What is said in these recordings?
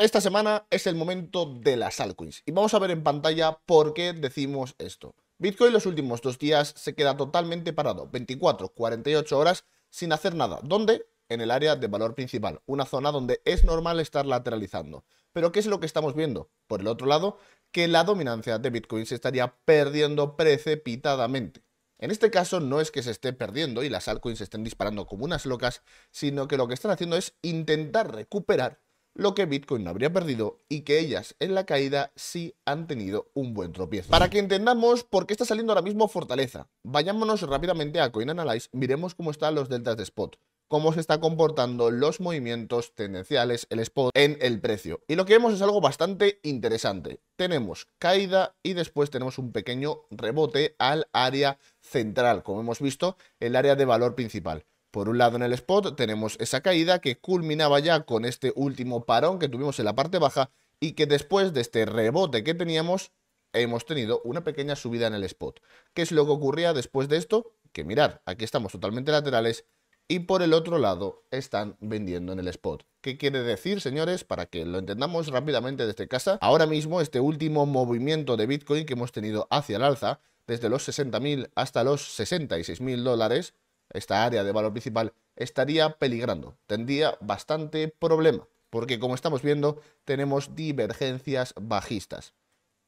Esta semana es el momento de las altcoins y vamos a ver en pantalla por qué decimos esto. Bitcoin los últimos dos días se queda totalmente parado, 24, 48 horas sin hacer nada. ¿Dónde? En el área de valor principal, una zona donde es normal estar lateralizando. Pero ¿qué es lo que estamos viendo? Por el otro lado, que la dominancia de Bitcoin se estaría perdiendo precipitadamente. En este caso no es que se esté perdiendo y las altcoins estén disparando como unas locas, sino que lo que están haciendo es intentar recuperar lo que Bitcoin no habría perdido y que ellas en la caída sí han tenido un buen tropiezo. Para que entendamos por qué está saliendo ahora mismo Fortaleza, vayámonos rápidamente a CoinAnalyze, miremos cómo están los deltas de spot cómo se están comportando los movimientos tendenciales, el spot en el precio. Y lo que vemos es algo bastante interesante. Tenemos caída y después tenemos un pequeño rebote al área central, como hemos visto, el área de valor principal. Por un lado en el spot tenemos esa caída que culminaba ya con este último parón que tuvimos en la parte baja y que después de este rebote que teníamos hemos tenido una pequeña subida en el spot. ¿Qué es lo que ocurría después de esto? Que mirar, aquí estamos totalmente laterales y por el otro lado están vendiendo en el spot. ¿Qué quiere decir, señores? Para que lo entendamos rápidamente desde casa, ahora mismo este último movimiento de Bitcoin que hemos tenido hacia el alza, desde los 60.000 hasta los 66.000 dólares, esta área de valor principal, estaría peligrando, tendría bastante problema, porque como estamos viendo, tenemos divergencias bajistas.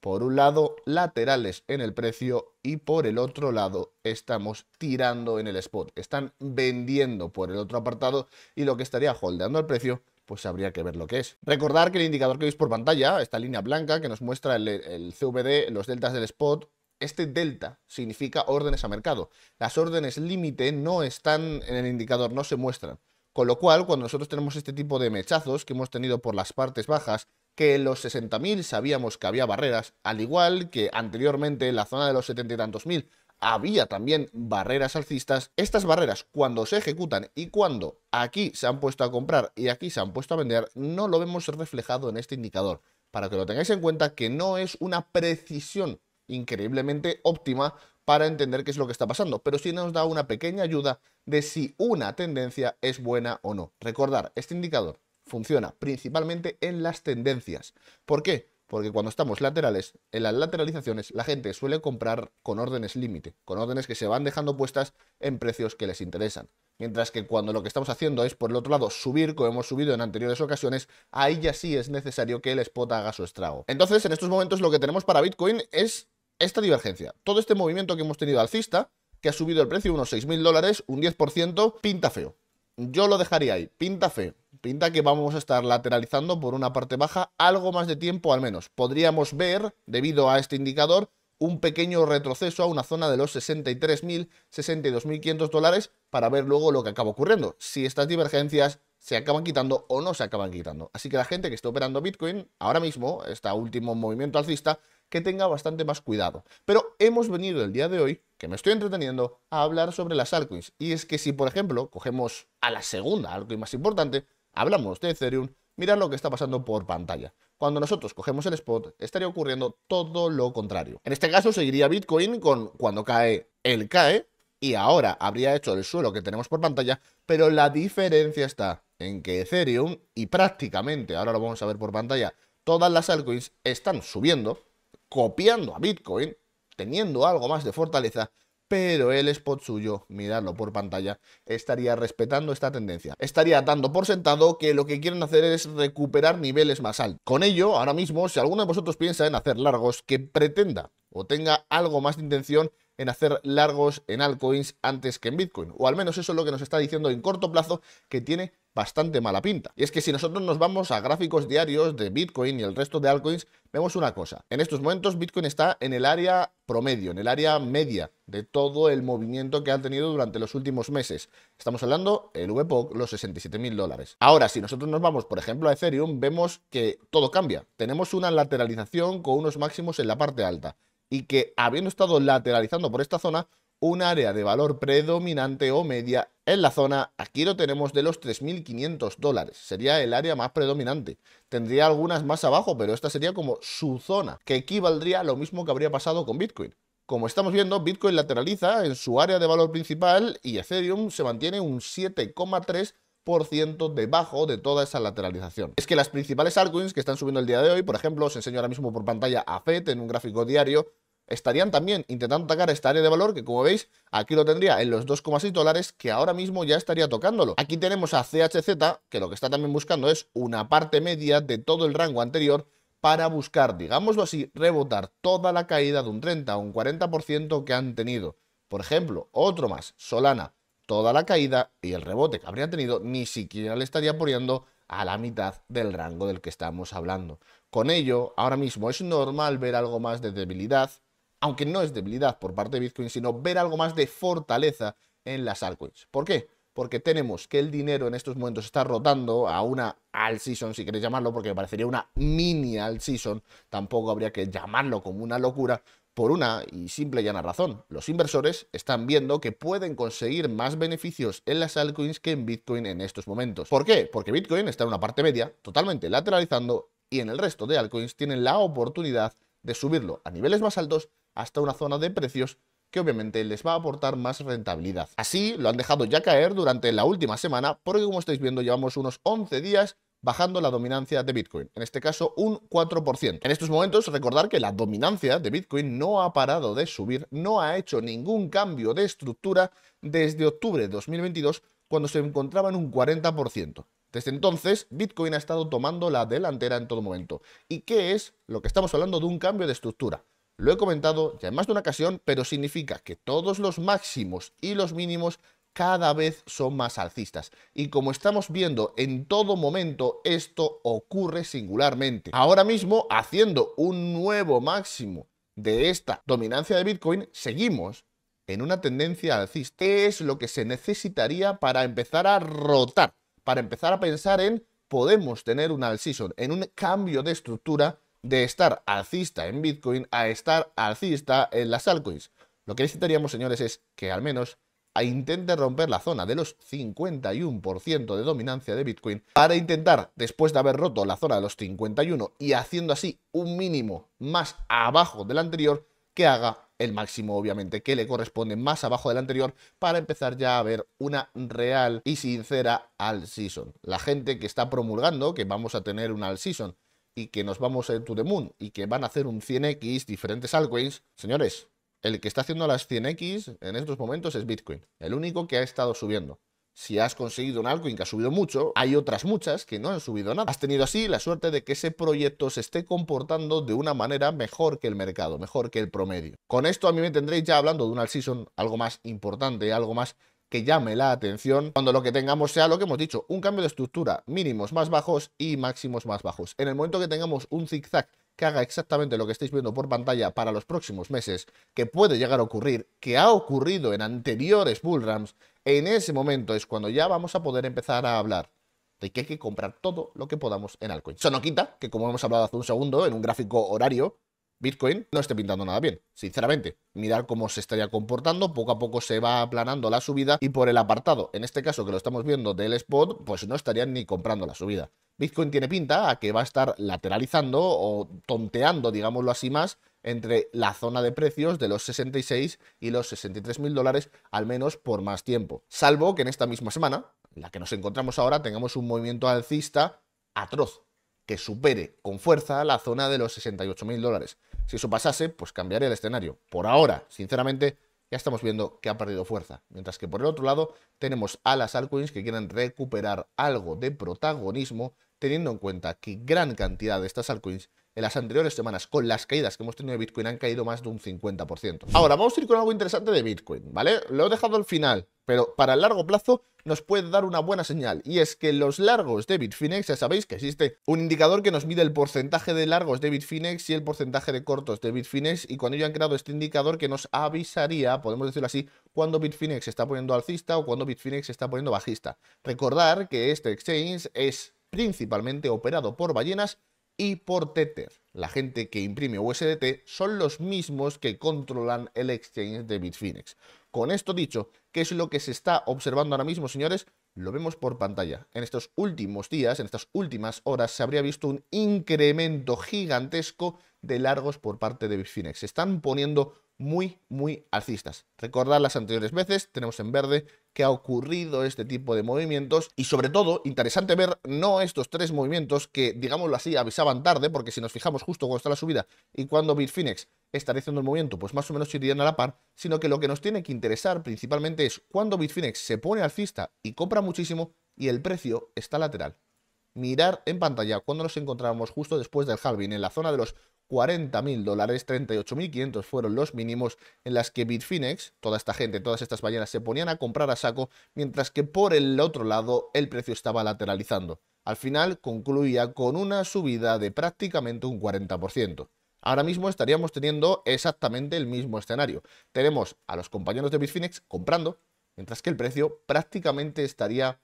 Por un lado, laterales en el precio y por el otro lado, estamos tirando en el spot. Están vendiendo por el otro apartado y lo que estaría holdeando el precio pues habría que ver lo que es. Recordar que el indicador que veis por pantalla, esta línea blanca que nos muestra el, el CVD, los deltas del spot, este delta significa órdenes a mercado. Las órdenes límite no están en el indicador, no se muestran. Con lo cual, cuando nosotros tenemos este tipo de mechazos que hemos tenido por las partes bajas, que en los 60.000 sabíamos que había barreras, al igual que anteriormente en la zona de los 70 y tantos mil había también barreras alcistas, estas barreras cuando se ejecutan y cuando aquí se han puesto a comprar y aquí se han puesto a vender, no lo vemos reflejado en este indicador. Para que lo tengáis en cuenta que no es una precisión increíblemente óptima para entender qué es lo que está pasando, pero sí nos da una pequeña ayuda de si una tendencia es buena o no. Recordar, este indicador funciona principalmente en las tendencias. ¿Por qué? Porque cuando estamos laterales, en las lateralizaciones, la gente suele comprar con órdenes límite, con órdenes que se van dejando puestas en precios que les interesan. Mientras que cuando lo que estamos haciendo es, por el otro lado, subir, como hemos subido en anteriores ocasiones, ahí ya sí es necesario que el spot haga su estrago. Entonces, en estos momentos lo que tenemos para Bitcoin es esta divergencia, todo este movimiento que hemos tenido alcista, que ha subido el precio unos 6.000 dólares, un 10%, pinta feo. Yo lo dejaría ahí, pinta feo. Pinta que vamos a estar lateralizando por una parte baja algo más de tiempo al menos. Podríamos ver, debido a este indicador, un pequeño retroceso a una zona de los 63.000, 62.500 dólares para ver luego lo que acaba ocurriendo. Si estas divergencias se acaban quitando o no se acaban quitando. Así que la gente que está operando Bitcoin ahora mismo, este último movimiento alcista, que tenga bastante más cuidado. Pero hemos venido el día de hoy, que me estoy entreteniendo, a hablar sobre las altcoins. Y es que si, por ejemplo, cogemos a la segunda altcoin más importante, hablamos de Ethereum, mirad lo que está pasando por pantalla. Cuando nosotros cogemos el spot, estaría ocurriendo todo lo contrario. En este caso seguiría Bitcoin con cuando cae, el cae, y ahora habría hecho el suelo que tenemos por pantalla, pero la diferencia está en que Ethereum y prácticamente, ahora lo vamos a ver por pantalla, todas las altcoins están subiendo copiando a Bitcoin, teniendo algo más de fortaleza, pero el spot suyo, mirarlo por pantalla, estaría respetando esta tendencia. Estaría dando por sentado que lo que quieren hacer es recuperar niveles más altos. Con ello, ahora mismo, si alguno de vosotros piensa en hacer largos, que pretenda o tenga algo más de intención en hacer largos en altcoins antes que en Bitcoin. O al menos eso es lo que nos está diciendo en corto plazo que tiene bastante mala pinta. Y es que si nosotros nos vamos a gráficos diarios de Bitcoin y el resto de altcoins, vemos una cosa. En estos momentos Bitcoin está en el área promedio, en el área media de todo el movimiento que ha tenido durante los últimos meses. Estamos hablando el VPOC, los 67.000 dólares. Ahora, si nosotros nos vamos, por ejemplo, a Ethereum, vemos que todo cambia. Tenemos una lateralización con unos máximos en la parte alta y que, habiendo estado lateralizando por esta zona, un área de valor predominante o media en la zona, aquí lo tenemos de los 3.500 dólares, sería el área más predominante. Tendría algunas más abajo, pero esta sería como su zona, que equivaldría a lo mismo que habría pasado con Bitcoin. Como estamos viendo, Bitcoin lateraliza en su área de valor principal y Ethereum se mantiene un 7,3% ciento debajo de toda esa lateralización. Es que las principales altcoins que están subiendo el día de hoy, por ejemplo, os enseño ahora mismo por pantalla a FED en un gráfico diario, estarían también intentando atacar esta área de valor que como veis aquí lo tendría en los 2,6 dólares que ahora mismo ya estaría tocándolo. Aquí tenemos a CHZ que lo que está también buscando es una parte media de todo el rango anterior para buscar, digámoslo así, rebotar toda la caída de un 30 o un 40% que han tenido. Por ejemplo, otro más, Solana toda la caída y el rebote que habría tenido, ni siquiera le estaría poniendo a la mitad del rango del que estamos hablando. Con ello, ahora mismo es normal ver algo más de debilidad, aunque no es debilidad por parte de Bitcoin, sino ver algo más de fortaleza en las altcoins. ¿Por qué? Porque tenemos que el dinero en estos momentos está rotando a una alt season, si queréis llamarlo, porque parecería una mini alt season, tampoco habría que llamarlo como una locura, por una y simple y llana razón. Los inversores están viendo que pueden conseguir más beneficios en las altcoins que en Bitcoin en estos momentos. ¿Por qué? Porque Bitcoin está en una parte media, totalmente lateralizando, y en el resto de altcoins tienen la oportunidad de subirlo a niveles más altos hasta una zona de precios que obviamente les va a aportar más rentabilidad. Así lo han dejado ya caer durante la última semana, porque como estáis viendo llevamos unos 11 días bajando la dominancia de Bitcoin, en este caso un 4%. En estos momentos recordar que la dominancia de Bitcoin no ha parado de subir, no ha hecho ningún cambio de estructura desde octubre de 2022 cuando se encontraba en un 40%. Desde entonces, Bitcoin ha estado tomando la delantera en todo momento. ¿Y qué es lo que estamos hablando de un cambio de estructura? Lo he comentado ya en más de una ocasión, pero significa que todos los máximos y los mínimos cada vez son más alcistas. Y como estamos viendo en todo momento, esto ocurre singularmente. Ahora mismo, haciendo un nuevo máximo de esta dominancia de Bitcoin, seguimos en una tendencia alcista. ¿Qué es lo que se necesitaría para empezar a rotar? Para empezar a pensar en podemos tener un all en un cambio de estructura de estar alcista en Bitcoin a estar alcista en las altcoins. Lo que necesitaríamos, señores, es que al menos intente romper la zona de los 51% de dominancia de Bitcoin para intentar, después de haber roto la zona de los 51 y haciendo así un mínimo más abajo del anterior, que haga el máximo obviamente que le corresponde más abajo del anterior para empezar ya a ver una real y sincera all season. La gente que está promulgando que vamos a tener un all season y que nos vamos a ir to the moon y que van a hacer un 100x diferentes altcoins, señores, el que está haciendo las 100x en estos momentos es Bitcoin, el único que ha estado subiendo. Si has conseguido un altcoin que ha subido mucho, hay otras muchas que no han subido nada. Has tenido así la suerte de que ese proyecto se esté comportando de una manera mejor que el mercado, mejor que el promedio. Con esto a mí me tendréis ya hablando de un alt season algo más importante, algo más que llame la atención cuando lo que tengamos sea lo que hemos dicho, un cambio de estructura, mínimos más bajos y máximos más bajos. En el momento que tengamos un zigzag que haga exactamente lo que estáis viendo por pantalla para los próximos meses, que puede llegar a ocurrir, que ha ocurrido en anteriores bullrams, en ese momento es cuando ya vamos a poder empezar a hablar de que hay que comprar todo lo que podamos en altcoins. Eso no quita que, como hemos hablado hace un segundo, en un gráfico horario, Bitcoin no esté pintando nada bien, sinceramente. Mirar cómo se estaría comportando, poco a poco se va aplanando la subida y por el apartado, en este caso que lo estamos viendo del spot, pues no estarían ni comprando la subida. Bitcoin tiene pinta a que va a estar lateralizando o tonteando, digámoslo así más, entre la zona de precios de los 66 y los 63 mil dólares, al menos por más tiempo. Salvo que en esta misma semana, la que nos encontramos ahora, tengamos un movimiento alcista atroz que supere con fuerza la zona de los 68.000 dólares. Si eso pasase, pues cambiaría el escenario. Por ahora, sinceramente, ya estamos viendo que ha perdido fuerza. Mientras que por el otro lado tenemos a las altcoins que quieren recuperar algo de protagonismo, teniendo en cuenta que gran cantidad de estas altcoins en las anteriores semanas, con las caídas que hemos tenido de Bitcoin, han caído más de un 50%. Ahora, vamos a ir con algo interesante de Bitcoin, ¿vale? Lo he dejado al final, pero para el largo plazo nos puede dar una buena señal, y es que los largos de Bitfinex, ya sabéis que existe un indicador que nos mide el porcentaje de largos de Bitfinex y el porcentaje de cortos de Bitfinex, y cuando ello han creado este indicador que nos avisaría, podemos decirlo así, cuando Bitfinex se está poniendo alcista o cuando Bitfinex se está poniendo bajista. Recordar que este exchange es principalmente operado por ballenas y por Tether. La gente que imprime USDT son los mismos que controlan el exchange de Bitfinex. Con esto dicho, ¿qué es lo que se está observando ahora mismo, señores? Lo vemos por pantalla. En estos últimos días, en estas últimas horas, se habría visto un incremento gigantesco de largos por parte de Bitfinex. Se están poniendo muy, muy alcistas. Recordad las anteriores veces, tenemos en verde que ha ocurrido este tipo de movimientos y sobre todo, interesante ver no estos tres movimientos que, digámoslo así, avisaban tarde, porque si nos fijamos justo cuando está la subida y cuando Bitfinex está haciendo el movimiento, pues más o menos irían a la par, sino que lo que nos tiene que interesar principalmente es cuando Bitfinex se pone alcista y compra muchísimo y el precio está lateral mirar en pantalla cuando nos encontramos justo después del halving en la zona de los 40.000 dólares, 38.500 fueron los mínimos en las que Bitfinex, toda esta gente, todas estas ballenas se ponían a comprar a saco, mientras que por el otro lado el precio estaba lateralizando. Al final concluía con una subida de prácticamente un 40%. Ahora mismo estaríamos teniendo exactamente el mismo escenario. Tenemos a los compañeros de Bitfinex comprando, mientras que el precio prácticamente estaría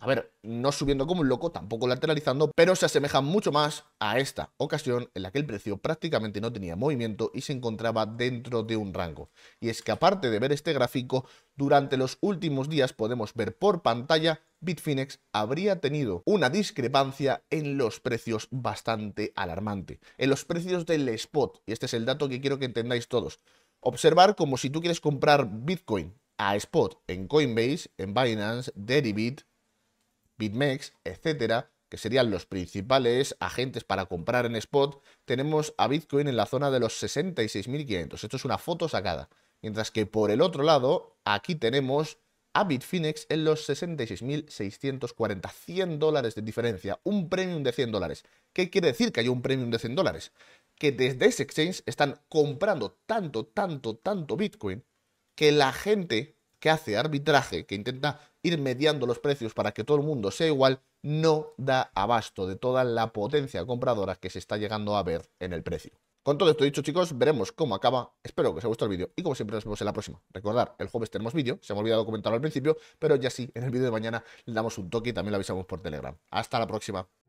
a ver, no subiendo como un loco, tampoco lateralizando, pero se asemeja mucho más a esta ocasión en la que el precio prácticamente no tenía movimiento y se encontraba dentro de un rango. Y es que aparte de ver este gráfico, durante los últimos días podemos ver por pantalla Bitfinex habría tenido una discrepancia en los precios bastante alarmante, en los precios del spot, y este es el dato que quiero que entendáis todos. Observar como si tú quieres comprar Bitcoin a spot en Coinbase, en Binance, Deribit, BitMEX, etcétera, que serían los principales agentes para comprar en spot, tenemos a Bitcoin en la zona de los 66.500. Esto es una foto sacada. Mientras que por el otro lado, aquí tenemos a Bitfinex en los 66.640. 100 dólares de diferencia, un premium de 100 dólares. ¿Qué quiere decir que hay un premium de 100 dólares? Que desde ese exchange están comprando tanto, tanto, tanto Bitcoin que la gente que hace arbitraje, que intenta ir mediando los precios para que todo el mundo sea igual, no da abasto de toda la potencia compradora que se está llegando a ver en el precio. Con todo esto dicho, chicos, veremos cómo acaba. Espero que os haya gustado el vídeo y como siempre nos vemos en la próxima. Recordar, el jueves tenemos vídeo, se me ha olvidado comentarlo al principio, pero ya sí, en el vídeo de mañana le damos un toque y también lo avisamos por Telegram. Hasta la próxima.